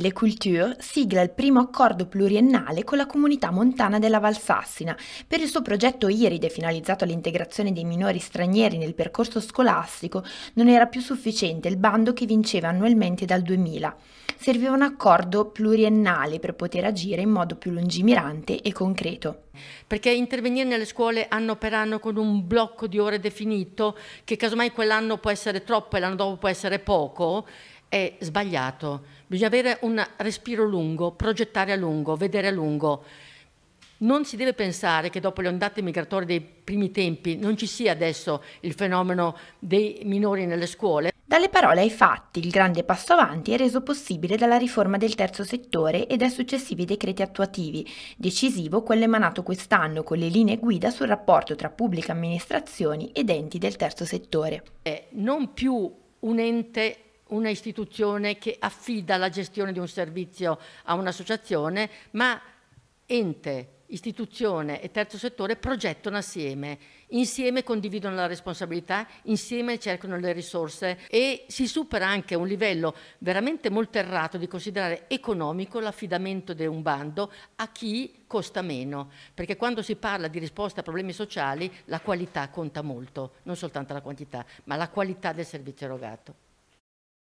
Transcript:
Le Culture sigla il primo accordo pluriennale con la comunità montana della Valsassina per il suo progetto IRIDE finalizzato all'integrazione dei minori stranieri nel percorso scolastico non era più sufficiente il bando che vinceva annualmente dal 2000. Serviva un accordo pluriennale per poter agire in modo più lungimirante e concreto. Perché intervenire nelle scuole anno per anno con un blocco di ore definito, che casomai quell'anno può essere troppo e l'anno dopo può essere poco, è sbagliato. Bisogna avere un respiro lungo, progettare a lungo, vedere a lungo. Non si deve pensare che dopo le ondate migratorie dei primi tempi non ci sia adesso il fenomeno dei minori nelle scuole. Dalle parole ai fatti, il grande passo avanti è reso possibile dalla riforma del terzo settore e dai successivi decreti attuativi, decisivo quello emanato quest'anno con le linee guida sul rapporto tra pubbliche amministrazioni ed enti del terzo settore. È non più un ente una istituzione che affida la gestione di un servizio a un'associazione, ma ente, istituzione e terzo settore progettano assieme, insieme condividono la responsabilità, insieme cercano le risorse e si supera anche un livello veramente molto errato di considerare economico l'affidamento di un bando a chi costa meno, perché quando si parla di risposta a problemi sociali la qualità conta molto, non soltanto la quantità, ma la qualità del servizio erogato.